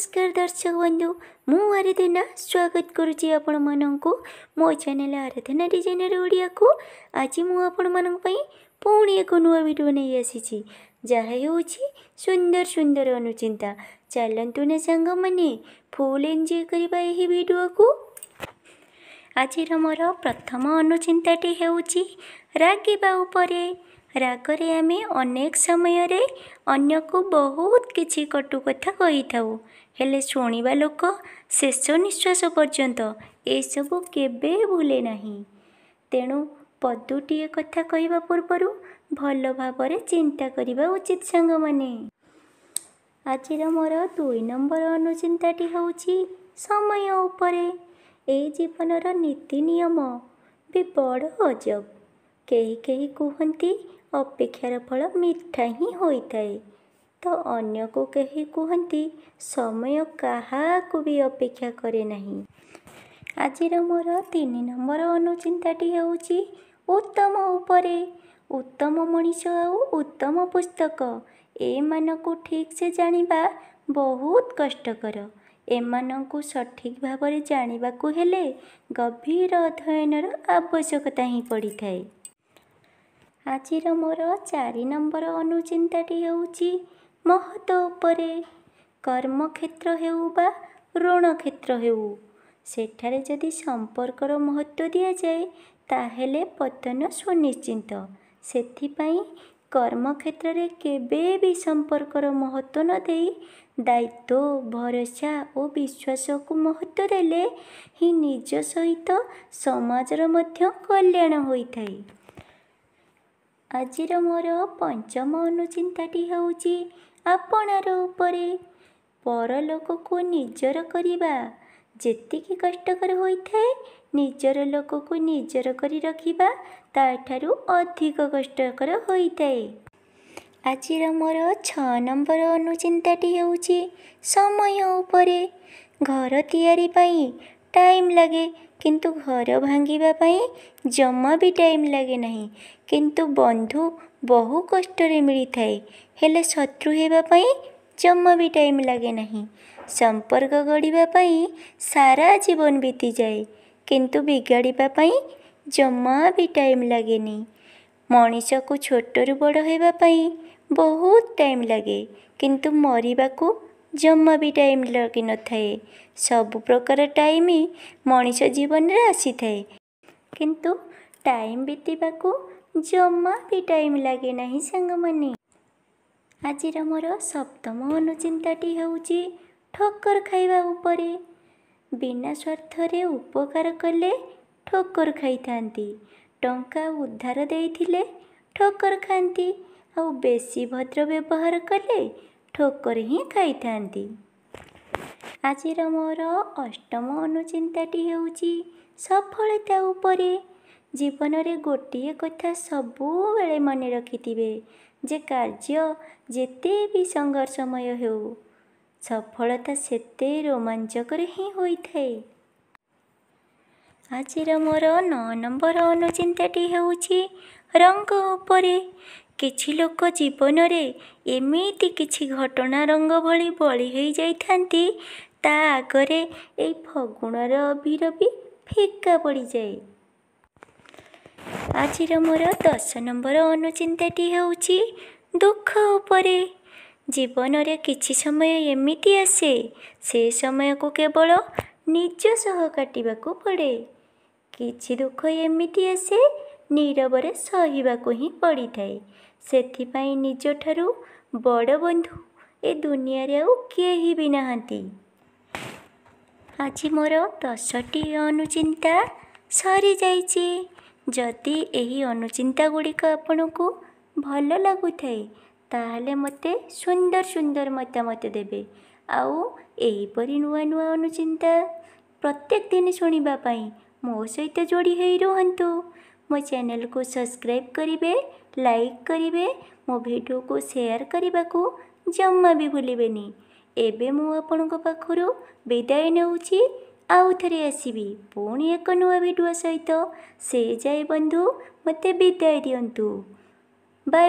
ନମସ୍କାର ଦର୍ଶକ ବନ୍ଧୁ ମୁଁ ଆରାଧନା ସ୍ୱାଗତ କରୁଛି ଆପଣମାନଙ୍କୁ ମୋ ଚ୍ୟାନେଲ୍ ଆରାଧନା ଡିଜାଇନର ଓଡ଼ିଆକୁ ଆଜି ମୁଁ ଆପଣମାନଙ୍କ ପାଇଁ ପୁଣି ଏକ ନୂଆ ଭିଡ଼ିଓ ନେଇ ଆସିଛି ଯାହା ହେଉଛି ସୁନ୍ଦର ସୁନ୍ଦର ଅନୁଚିନ୍ତା ଚାଲନ୍ତୁ ନା ସାଙ୍ଗମାନେ ଫୁଲ୍ ଏନ୍ଜୟ କରିବା ଏହି ଭିଡ଼ିଓକୁ ଆଜିର ମୋର ପ୍ରଥମ ଅନୁଚିନ୍ତାଟି ହେଉଛି ରାଗିବା ଉପରେ ରାଗରେ ଆମେ ଅନେକ ସମୟରେ ଅନ୍ୟକୁ ବହୁତ କିଛି କଟୁ କଥା କହିଥାଉ ହେଲେ ଶୁଣିବା ଲୋକ ଶେଷ ନିଶ୍ୱାସ ପର୍ଯ୍ୟନ୍ତ ଏସବୁ କେବେ ଭୁଲେ ନାହିଁ ତେଣୁ ପଦୁଟିଏ କଥା କହିବା ପୂର୍ବରୁ ଭଲ ଭାବରେ ଚିନ୍ତା କରିବା ଉଚିତ ସାଙ୍ଗମାନେ ଆଜିର ମୋର ଦୁଇ ନମ୍ବର ଅନୁଚିନ୍ତାଟି ହେଉଛି ସମୟ ଉପରେ ଏ ଜୀବନର ନୀତି ନିୟମ ବି ବଡ଼ ଅଜବ କେହି କେହି କୁହନ୍ତି ଅପେକ୍ଷାର ଫଳ ମିଠା ହିଁ ହୋଇଥାଏ ତ ଅନ୍ୟକୁ କେହି କୁହନ୍ତି ସମୟ କାହାକୁ ବି ଅପେକ୍ଷା କରେ ନାହିଁ ଆଜିର ମୋର ତିନି ନମ୍ବର ଅନୁଚିନ୍ତାଟି ହେଉଛି ଉତ୍ତମ ଉପରେ ଉତ୍ତମ ମଣିଷ ଆଉ ଉତ୍ତମ ପୁସ୍ତକ ଏମାନଙ୍କୁ ଠିକ୍ସେ ଜାଣିବା ବହୁତ କଷ୍ଟକର ଏମାନଙ୍କୁ ସଠିକ୍ ଭାବରେ ଜାଣିବାକୁ ହେଲେ ଗଭୀର ଅଧ୍ୟୟନର ଆବଶ୍ୟକତା ହିଁ ପଡ଼ିଥାଏ ଆଜିର ମୋର ଚାରି ନମ୍ବର ଅନୁଚିନ୍ତାଟି ହେଉଛି ମହତ ଉପରେ କର୍ମକ୍ଷେତ୍ର ହେଉ ବା ଋଣକ୍ଷେତ୍ର ହେଉ ସେଠାରେ ଯଦି ସମ୍ପର୍କର ମହତ୍ତ୍ୱ ଦିଆଯାଏ ତାହେଲେ ପତନ ସୁନିଶ୍ଚିନ୍ତ ସେଥିପାଇଁ କର୍ମକ୍ଷେତ୍ରରେ କେବେ ବି ସମ୍ପର୍କର ମହତ୍ତ୍ୱ ନ ଦେଇ ଦାୟିତ୍ୱ ଭରସା ଓ ବିଶ୍ୱାସକୁ ମହତ୍ତ୍ୱ ଦେଲେ ହିଁ ନିଜ ସହିତ ସମାଜର ମଧ୍ୟ କଲ୍ୟାଣ ହୋଇଥାଏ ଆଜିର ମୋର ପଞ୍ଚମ ଅନୁଚିନ୍ତାଟି ହେଉଛି ଆପଣାର ଉପରେ ପରଲୋକକୁ ନିଜର କରିବା ଯେତିକି କଷ୍ଟକର ହୋଇଥାଏ ନିଜର ଲୋକକୁ ନିଜର କରି ରଖିବା ତାଠାରୁ ଅଧିକ କଷ୍ଟକର ହୋଇଥାଏ ଆଜିର ମୋର ଛଅ ନମ୍ବର ଅନୁଚିନ୍ତାଟି ହେଉଛି ସମୟ ଉପରେ ଘର ତିଆରି ପାଇଁ ଟାଇମ୍ ଲାଗେ କିନ୍ତୁ ଘର ଭାଙ୍ଗିବା ପାଇଁ ଜମା ବି ଟାଇମ୍ ଲାଗେ ନାହିଁ କିନ୍ତୁ ବନ୍ଧୁ ବହୁ କଷ୍ଟରେ ମିଳିଥାଏ ହେଲେ ଶତ୍ରୁ ହେବା ପାଇଁ ଜମା ବି ଟାଇମ୍ ଲାଗେ ନାହିଁ ସମ୍ପର୍କ ଗଢ଼ିବା ପାଇଁ ସାରା ଜୀବନ ବିତିଯାଏ କିନ୍ତୁ ବିଗାଡ଼ିବା ପାଇଁ ଜମା ବି ଟାଇମ୍ ଲାଗେନି ମଣିଷକୁ ଛୋଟରୁ ବଡ଼ ହେବା ପାଇଁ ବହୁତ ଟାଇମ୍ ଲାଗେ କିନ୍ତୁ ମରିବାକୁ ଜମା ବି ଟାଇମ୍ ଲାଗିନଥାଏ ସବୁ ପ୍ରକାର ଟାଇମ୍ ମଣିଷ ଜୀବନରେ ଆସିଥାଏ କିନ୍ତୁ ଟାଇମ୍ ବିତିବାକୁ ଜମା ବି ଟାଇମ୍ ଲାଗେ ନାହିଁ ସାଙ୍ଗମାନେ ଆଜିର ମୋର ସପ୍ତମ ଅନୁଚିନ୍ତାଟି ହେଉଛି ଠୋକର ଖାଇବା ଉପରେ ବିନା ସ୍ୱାର୍ଥରେ ଉପକାର କଲେ ଠୋକର ଖାଇଥାନ୍ତି ଟଙ୍କା ଉଦ୍ଧାର ଦେଇଥିଲେ ଠୋକର ଖାଆନ୍ତି ଆଉ ବେଶୀ ଭଦ୍ର ବ୍ୟବହାର କଲେ ଠୋକରେ ହିଁ ଖାଇଥାନ୍ତି ଆଜିର ମୋର ଅଷ୍ଟମ ଅନୁଚିନ୍ତାଟି ହେଉଛି ସଫଳତା ଉପରେ ଜୀବନରେ ଗୋଟିଏ କଥା ସବୁବେଳେ ମନେ ରଖିଥିବେ ଯେ କାର୍ଯ୍ୟ ଯେତେ ବି ସଂଘର୍ଷମୟ ହେଉ ସଫଳତା ସେତେ ରୋମାଞ୍ଚକରେ ହିଁ ହୋଇଥାଏ ଆଜିର ମୋର ନଅ ନମ୍ବର ଅନୁଚିନ୍ତାଟି ହେଉଛି ରଙ୍ଗ ଉପରେ କିଛି ଲୋକ ଜୀବନରେ ଏମିତି କିଛି ଘଟଣା ରଙ୍ଗ ଭଳି ବଳି ହୋଇଯାଇଥାନ୍ତି ତା ଆଗରେ ଏଇ ଫଗୁଣର ଅବିର ବି ଫିକା ପଡ଼ିଯାଏ ଆଜିର ମୋର ଦଶ ନମ୍ବର ଅନୁଚିନ୍ତାଟି ହେଉଛି ଦୁଃଖ ଉପରେ ଜୀବନରେ କିଛି ସମୟ ଏମିତି ଆସେ ସେ ସମୟକୁ କେବଳ ନିଜ ସହ କାଟିବାକୁ ପଡ଼େ କିଛି ଦୁଃଖ ଏମିତି ଆସେ ନୀରବରେ ସହିବାକୁ ହିଁ ପଡ଼ିଥାଏ ସେଥିପାଇଁ ନିଜଠାରୁ ବଡ଼ ବନ୍ଧୁ ଏ ଦୁନିଆରେ ଆଉ କେହି ବି ନାହାନ୍ତି ଆଜି ମୋର ଦଶଟି ଅନୁଚିନ୍ତା ସରିଯାଇଛି ଯଦି ଏହି ଅନୁଚିନ୍ତା ଗୁଡ଼ିକ ଆପଣଙ୍କୁ ଭଲ ଲାଗୁଥାଏ ତାହେଲେ ମୋତେ ସୁନ୍ଦର ସୁନ୍ଦର ମତାମତ ଦେବେ ଆଉ ଏହିପରି ନୂଆ ନୂଆ ଅନୁଚିନ୍ତା ପ୍ରତ୍ୟେକ ଦିନ ଶୁଣିବା ପାଇଁ ମୋ ସହିତ ଯୋଡ଼ି ହୋଇ ରୁହନ୍ତୁ ମୋ ଚ୍ୟାନେଲକୁ ସବସ୍କ୍ରାଇବ୍ କରିବେ ଲାଇକ୍ କରିବେ ମୋ ଭିଡ଼ିଓକୁ ସେୟାର କରିବାକୁ ଜମା ବି ଭୁଲିବେନି ଏବେ ମୁଁ ଆପଣଙ୍କ ପାଖରୁ ବିଦାୟ ନେଉଛି ଆଉ ଥରେ ଆସିବି ପୁଣି ଏକ ନୂଆ ଭିଡ଼ିଓ ସହିତ ସେ ଯାଏ ବନ୍ଧୁ ମୋତେ ବିଦାୟ ଦିଅନ୍ତୁ ବାଏ